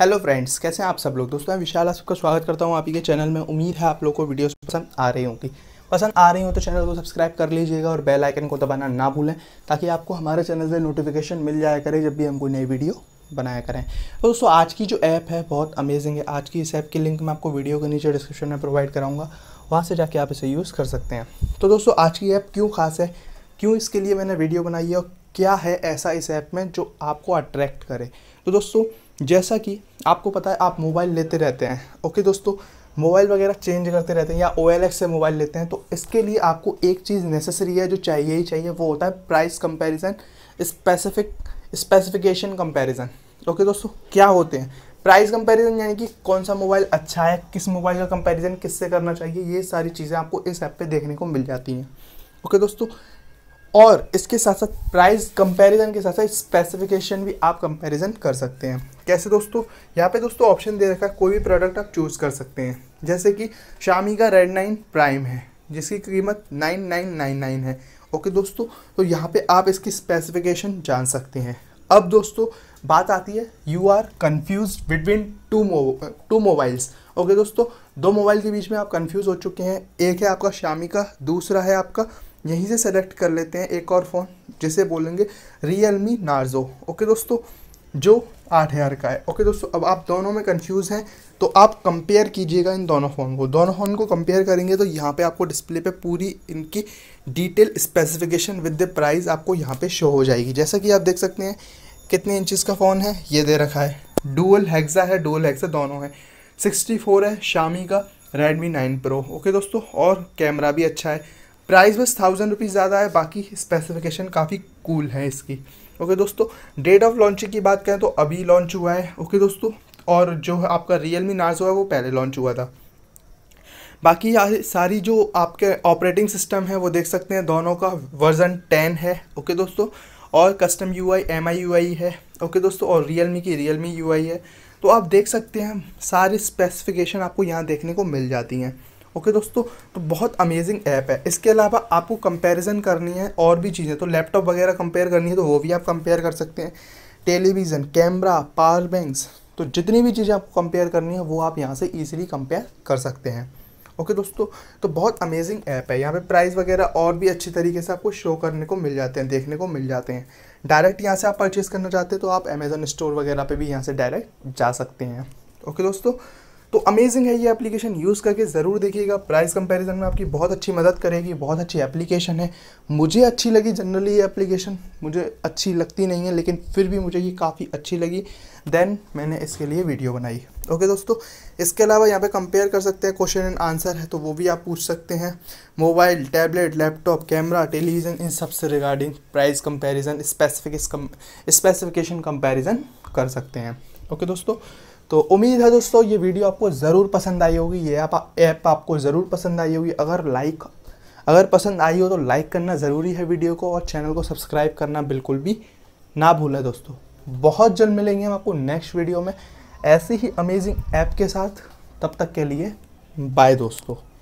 hello friends कैसे हैं आप सब लोग दोस्तों मैं विशाल आप सबका स्वागत करता हूं आपके के चैनल में उम्मीद है आप लोग को वीडियोस पसंद आ रही होंगी पसंद आ रही हो तो चैनल को सब्सक्राइब कर लीजिएगा और बेल आइकन को दबाना ना भूलें ताकि आपको हमारे चैनल से नोटिफिकेशन मिल जाया करे जब भी हम कोई नई वीडियो बनाया करें तो दोस्तों आज की जो ऐप है बहुत अमेजिंग है आज की इस ऐप की लिंक मैं आपको वीडियो के नीचे डिस्क्रिप्शन में प्रोवाइड कराऊंगा वहाँ से जाके आप इसे यूज़ कर सकते हैं तो दोस्तों आज की ऐप क्यों खास है क्यों इसके लिए मैंने वीडियो बनाई है और क्या है ऐसा इस ऐप में जो आपको अट्रैक्ट करे तो दोस्तों जैसा कि आपको पता है आप मोबाइल लेते रहते हैं ओके दोस्तों मोबाइल वगैरह चेंज करते रहते हैं या ओ से मोबाइल लेते हैं तो इसके लिए आपको एक चीज़ नेसेसरी है जो चाहिए ही चाहिए वो होता है price comparison specific specification comparison okay दोस्तों क्या होते हैं प्राइस कंपैरिजन यानी कि कौन सा मोबाइल अच्छा है किस मोबाइल का कंपैरिजन किससे करना चाहिए ये सारी चीज़ें आपको इस ऐप पे देखने को मिल जाती हैं ओके दोस्तों और इसके साथ साथ प्राइस कंपैरिजन के साथ साथ स्पेसिफिकेशन भी आप कंपैरिजन कर सकते हैं कैसे दोस्तों यहाँ पे दोस्तों ऑप्शन दे रखा है कोई भी प्रोडक्ट आप चूज़ कर सकते हैं जैसे कि शामी का रेड नाइन प्राइम है जिसकी कीमत नाइन नाइन नाइन नाइन है ओके दोस्तों तो यहाँ पे आप इसकी स्पेसिफिकेशन जान सकते हैं अब दोस्तों बात आती है you are confuse between two two mobiles okay दोस्तों दो मोबाइल के बीच में आप कन्फ्यूज़ हो चुके हैं एक है आपका शामी का दूसरा है आपका यहीं से सेलेक्ट कर लेते हैं एक और फ़ोन जिसे बोलेंगे रियल मी नार्जो ओके दोस्तों जो आठ हज़ार का है ओके दोस्तों अब आप दोनों में कंफ्यूज हैं तो आप कंपेयर कीजिएगा इन दोनों फ़ोन को दोनों फ़ोन को कंपेयर करेंगे तो यहाँ पे आपको डिस्प्ले पे पूरी इनकी detail specification with the price आपको यहाँ पे शो हो जाएगी जैसा कि आप देख सकते हैं कितने इंचज का फ़ोन है ये दे रखा है डुअल हेक्सा है डुअल हैग्जा दोनों है 64 है शामी का Redmi 9 Pro ओके दोस्तों और कैमरा भी अच्छा है प्राइस बस थाउजेंड रुपीज़ ज़्यादा है बाकी स्पेसिफिकेशन काफ़ी कूल है इसकी ओके दोस्तों डेट ऑफ लॉन्चिंग की बात करें तो अभी लॉन्च हुआ है ओके दोस्तों और जो है आपका रियल मी नार्जो है वो पहले लॉन्च हुआ था बाकी सारी जो आपके ऑपरेटिंग सिस्टम है वो देख सकते हैं दोनों का वर्जन टेन है ओके दोस्तों और custom U I M I U I है ओके दोस्तों और रियल मी की रियल मी यू आई है तो आप देख सकते हैं सारी स्पेसिफिकेशन आपको यहाँ देखने को मिल जाती हैं ओके दोस्तों तो बहुत अमेजिंग ऐप है इसके अलावा आपको कंपैरिजन करनी है और भी चीज़ें तो लैपटॉप वगैरह कंपेयर करनी है तो वो भी आप कंपेयर कर सकते हैं टेलीविज़न कैमरा पावर बैंक्स तो जितनी भी चीज़ें आपको कंपेयर करनी है वो आप यहाँ से ईजिली कंपेयर कर सकते हैं ओके दोस्तों तो बहुत अमेजिंग ऐप है यहाँ पे प्राइस वगैरह और भी अच्छी तरीके से आपको शो करने को मिल जाते हैं देखने को मिल जाते हैं डायरेक्ट यहाँ से आप परचेज़ करना चाहते हैं तो आप अमेज़न स्टोर वगैरह पे भी यहाँ से डायरेक्ट जा सकते हैं ओके दोस्तों तो अमेजिंग है ये एप्लीकेशन यूज़ करके ज़रूर देखिएगा प्राइस कंपैरिजन में आपकी बहुत अच्छी मदद करेगी बहुत अच्छी एप्लीकेशन है मुझे अच्छी लगी जनरली ये एप्लीकेशन मुझे अच्छी लगती नहीं है लेकिन फिर भी मुझे ये काफ़ी अच्छी लगी देन मैंने इसके लिए वीडियो बनाई ओके दोस्तों इसके अलावा यहाँ पे कंपेयर कर सकते हैं क्वेश्चन एंड आंसर है तो वो भी आप पूछ सकते हैं mobile tablet laptop camera television इन सब से regarding price comparison specific specification comparison कर सकते हैं ओके okay, दोस्तों तो उम्मीद है दोस्तों ये वीडियो आपको ज़रूर पसंद आई होगी ये ऐप ऐप आपको ज़रूर पसंद आई होगी अगर लाइक अगर पसंद आई हो तो लाइक करना ज़रूरी है वीडियो को और चैनल को सब्सक्राइब करना बिल्कुल भी ना भूलें दोस्तों बहुत जल्द मिलेंगे हम आपको नेक्स्ट वीडियो में ऐसी ही अमेजिंग ऐप के साथ तब तक के लिए बाय दोस्तों